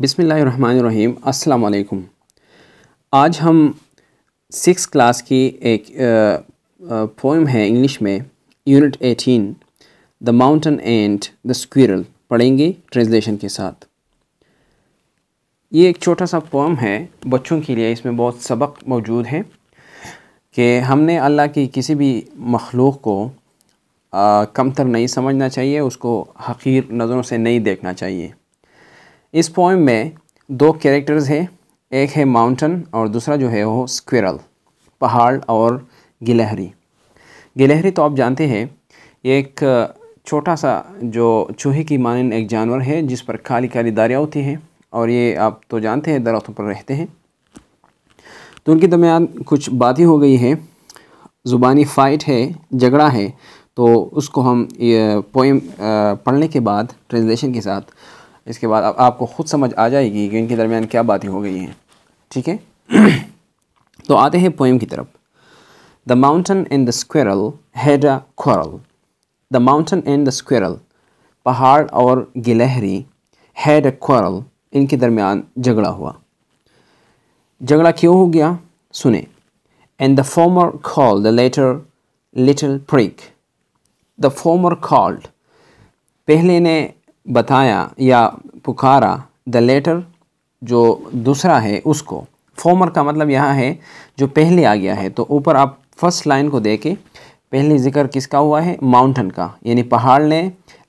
बिसमीम् अल्लाम आज हम सिक्स क्लास की एक पोइम है इंग्लिश में unit eighteen the mountain and the squirrel पढ़ेंगे ट्रांसलेशन के साथ ये एक छोटा सा पोम है बच्चों के लिए इसमें बहुत सबक मौजूद है कि हमने अल्लाह की किसी भी मखलूक को कमतर नहीं समझना चाहिए उसको हकीर नज़रों से नहीं देखना चाहिए इस पोइम में दो कैरेक्टर्स हैं एक है माउंटन और दूसरा जो है वो स्क्विरल पहाड़ और गिलहरी गिलहरी तो आप जानते हैं एक छोटा सा जो चूहे की मानन एक जानवर है जिस पर काली काली दारियाँ होती हैं और ये आप तो जानते हैं दरख्तों पर रहते हैं तो उनके दरमियान कुछ बातें हो गई हैं ज़ुबानी फ़ाइट है झगड़ा है तो उसको हम ये पोइम पढ़ने के बाद ट्रांसलेशन के साथ इसके बाद अब आपको ख़ुद समझ आ जाएगी कि इनके दरमियान क्या बातें हो गई हैं ठीक है तो आते हैं पोएम की तरफ the mountain and the squirrel had a quarrel the mountain and the squirrel पहाड़ और गिलहरी हैड अ क्वारल इनके दरमियान झगड़ा हुआ झगड़ा क्यों हो गया सुने and the former call the latter little prig the former called पहले ने बताया या पुकारा द लेटर जो दूसरा है उसको फॉर्मर का मतलब यहाँ है जो पहले आ गया है तो ऊपर आप फर्स्ट लाइन को देखे पहले जिक्र किसका हुआ है माउंटेन का यानी पहाड़ ने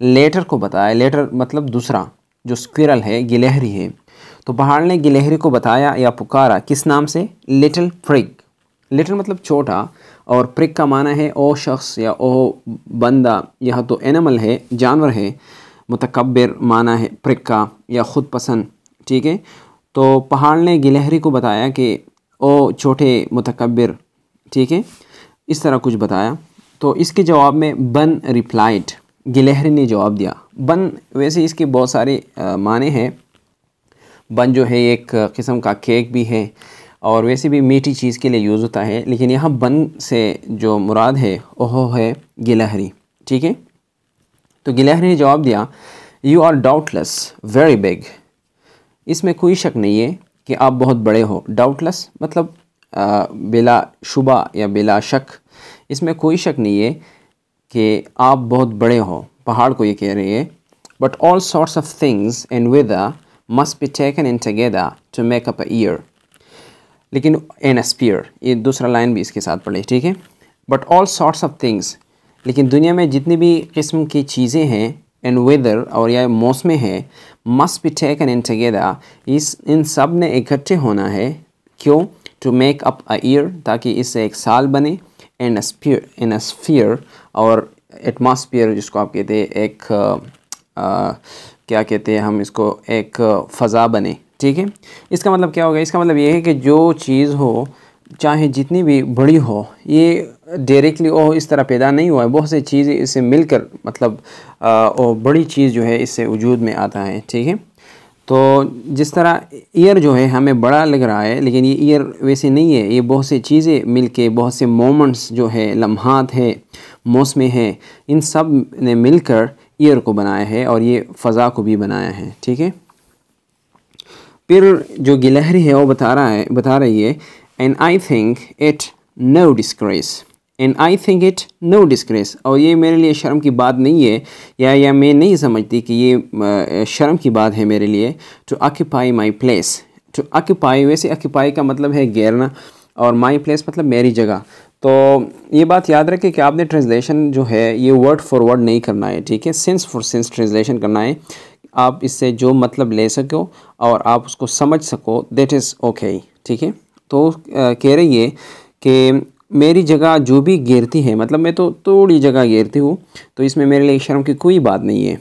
लेटर को बताया लेटर मतलब दूसरा जो स्क्विरल है गिलहरी है तो पहाड़ ने गिलहरी को बताया या पुकारा किस नाम से लिटिल फ्रिग लिटिल मतलब छोटा और प्रिक का माना है ओ शख्स या ओ बंदा यह तो एनिमल है जानवर है मतकबर माना है प्रिका या ख़ुद पसंद ठीक है तो पहाड़ ने गिलहरी को बताया कि ओ छोटे मतकबर ठीक है इस तरह कुछ बताया तो इसके जवाब में बन रिप्लाइड गिलहरी ने जवाब दिया बन वैसे इसके बहुत सारे माने हैं बन जो है एक किस्म का केक भी है और वैसे भी मीठी चीज़ के लिए यूज़ होता है लेकिन यहाँ बन से जो मुराद है वह है गिलहरी ठीक है तो गिलहरी ने जवाब दिया you are doubtless very big इसमें कोई शक नहीं है कि आप बहुत बड़े हो डाउटलेस मतलब आ, बिला शुबा या बिला शक इसमें कोई शक नहीं है कि आप बहुत बड़े हो पहाड़ को ये कह रही है but all sorts of things and weather must be taken in together to make up year लेकिन एन एस्पियर ये दूसरा लाइन भी इसके साथ पढ़े ठीक है but all sorts of things लेकिन दुनिया में जितनी भी किस्म की चीज़ें हैं एंड वेदर और या मौसम है must be an and together इस इन सब ने इकट्ठे होना है क्यों to make up a year ताकि इससे एक साल बने एंड स्पीयर एंड स्फीयर और एटमॉस्फेयर जिसको आप कहते हैं एक आ, आ, क्या कहते हैं हम इसको एक फ़ज़ा बने ठीक है इसका मतलब क्या होगा इसका मतलब ये है कि जो चीज़ हो चाहे जितनी भी बड़ी हो ये डायरेक्टली वो इस तरह पैदा नहीं हुआ है बहुत सी चीज़ें इससे मिलकर मतलब वो बड़ी चीज़ जो है इससे वजूद में आता है ठीक है तो जिस तरह ईयर जो है हमें बड़ा लग रहा है लेकिन ये ईयर वैसे नहीं है ये बहुत सी चीज़ें मिलके बहुत से मोमेंट्स जो है लम्हात है मौसमें हैं इन सब ने मिलकर ईयर को बनाया है और ये फ़ज़ा को भी बनाया है ठीक है फिर जो गिलहरी है वो बता रहा है बता रही है and I think it no disgrace and I think it no disgrace और ये मेरे लिए शर्म की बात नहीं है या या मैं नहीं समझती कि ये शर्म की बात है मेरे लिए to occupy my place to occupy वैसे आक्यूपाई का मतलब है घेरना और माई प्लेस मतलब मेरी जगह तो ये बात याद रखें कि आपने ट्रांसलेशन जो है ये वर्ड फॉर वर्ड नहीं करना है ठीक है सेंस फॉर सेंस ट्रांसलेशन करना है आप इससे जो मतलब ले सको और आप उसको समझ सको देट इज़ ओके ठीक है तो कह रही है कि मेरी जगह जो भी गिरती है मतलब मैं तो थोड़ी जगह गिरती हूँ तो इसमें मेरे लिए शर्म की कोई बात नहीं है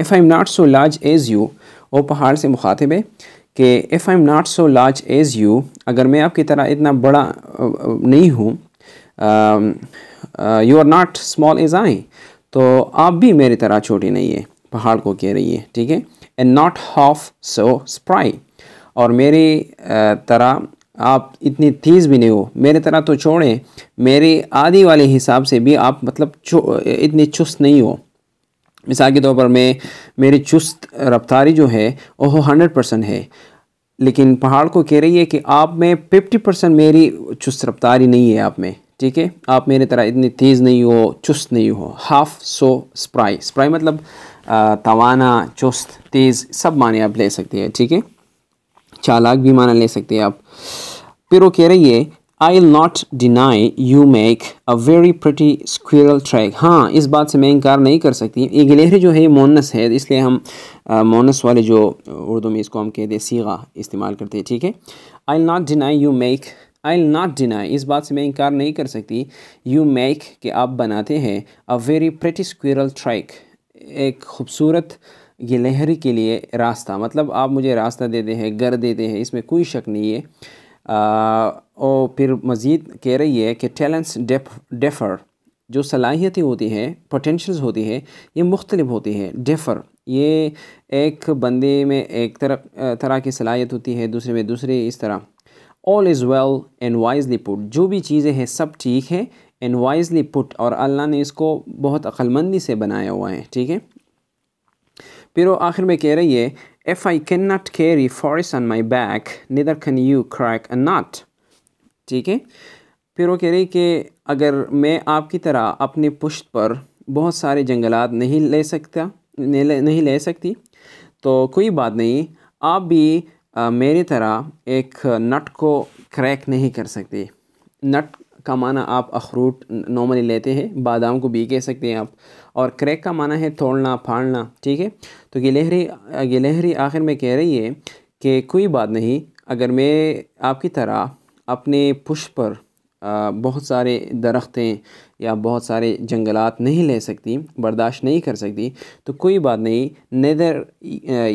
if I am not so large as you वो पहाड़ से मुखातिब है कि if I am not so large as you अगर मैं आपकी तरह इतना बड़ा नहीं हूँ you are not small as I तो आप भी मेरी तरह छोटी नहीं है पहाड़ को कह रही है ठीक है and not half so spry और मेरी तरह आप इतनी तेज़ भी नहीं हो मेरे तरह तो छोड़ें मेरे आदि वाले हिसाब से भी आप मतलब इतनी चुस्त नहीं हो मिसाल के तौर पर मैं मेरी चुस्त रफ्तारी जो है वह हंड्रेड परसेंट है लेकिन पहाड़ को कह रही है कि आप में फिफ्टी परसेंट मेरी चुस्त रफ्तारी नहीं है आप में ठीक है आप मेरे तरह इतनी तेज़ नहीं हो चुस्त नहीं हो हाफ सो स्प्राई स्प्राई मतलब तवाना चुस्त तेज़ सब माने आप ले सकते हैं ठीक है चालाक भी माना ले सकते हैं आप फिर वो कह रही है I not deny you make a very pretty squirrel track हाँ इस बात से मैं इनकार नहीं कर सकती ये गिलहरी जो है मोनस है इसलिए हम मोनस वाले जो उर्दू में इसको हम कहते हैं सीगा इस्तेमाल करते हैं ठीक है I not deny you make I will not deny इस बात से मैं इनकार नहीं कर सकती यू मेक कि आप बनाते हैं a very pretty squirrel track एक खूबसूरत ये लहरी के लिए रास्ता मतलब आप मुझे रास्ता देते हैं घर देते हैं इसमें कोई शक नहीं है और फिर मज़ीद कह रही है कि टैलेंट्स डेफ डेफर जो सलाहियतें होती हैं पोटेंशल्स होती हैं ये मुख्तलिफ होती हैं डेफर ये एक बंदे में एक तरह तरह की सलाहियत होती है दूसरे में दूसरे इस तरह all is well and wisely put जो भी चीज़ें हैं सब ठीक है एंड वाइजली पुट और अल्लाह ने इसको बहुत अक्लमंदी से बनाया हुआ है ठीक है फिर वो आखिर में कह रही है if I can not carry forests on my back neither can you crack a nut ठीक है फिर वो कह रही कि अगर मैं आपकी तरह अपने पुश्त पर बहुत सारे जंगलात नहीं ले सकता नहीं ले सकती तो कोई बात नहीं आप भी मेरी तरह एक नट को क्रैक नहीं कर सकते नट का माना आप अखरूट नॉर्मली लेते हैं बादाम को भी कह सकते हैं आप और क्रैक का माना है तोड़ना फाड़ना ठीक है तो गिलहरी गिलहरी आखिर में कह रही है कि कोई बात नहीं अगर मैं आपकी तरह अपने पुष्प पर बहुत सारे दरख्तें या बहुत सारे जंगलात नहीं ले सकती बर्दाश्त नहीं कर सकती तो कोई बात नहीं नेदर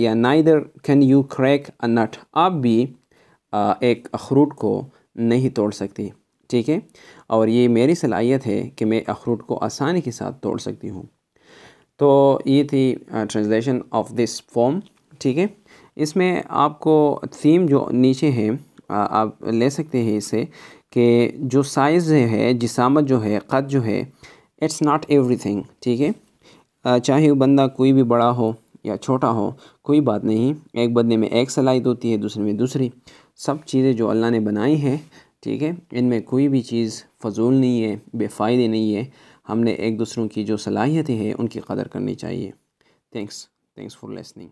या neither can you crack a nut आप भी एक अखरूट को नहीं तोड़ सकती ठीक है और ये मेरी सलाहियत है कि मैं अखरूट को आसानी के साथ तोड़ सकती हूँ तो ये थी ट्रांसलेशन ऑफ दिस फॉर्म ठीक है इसमें आपको थीम जो नीचे है आप ले सकते हैं इसे कि जो साइज़ है जिसामत जो है कद जो है इट्स नॉट एवरीथिंग ठीक है चाहे वो बंदा कोई भी बड़ा हो या छोटा हो कोई बात नहीं एक बंदे में एक सलाहित होती है दूसरे में दूसरी सब चीज़ें जो अल्लाह ने बनाई हैं ठीक है इनमें कोई भी चीज़ फजूल नहीं है बेफ़ायदे नहीं है हमने एक दूसरों की जो सलाहियतें हैं उनकी कदर करनी चाहिए थैंक्स थैंक्स फॉर लिसनिंग